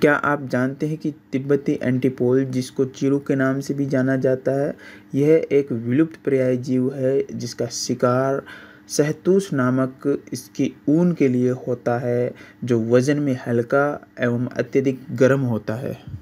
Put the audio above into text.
क्या आप जानते हैं कि तिब्बती एंटीपोल जिसको चिरु के नाम से भी जाना जाता है यह एक विलुप्त पर्याय जीव है जिसका शिकार सहतूस नामक इसकी ऊन के लिए होता है जो वज़न में हल्का एवं अत्यधिक गर्म होता है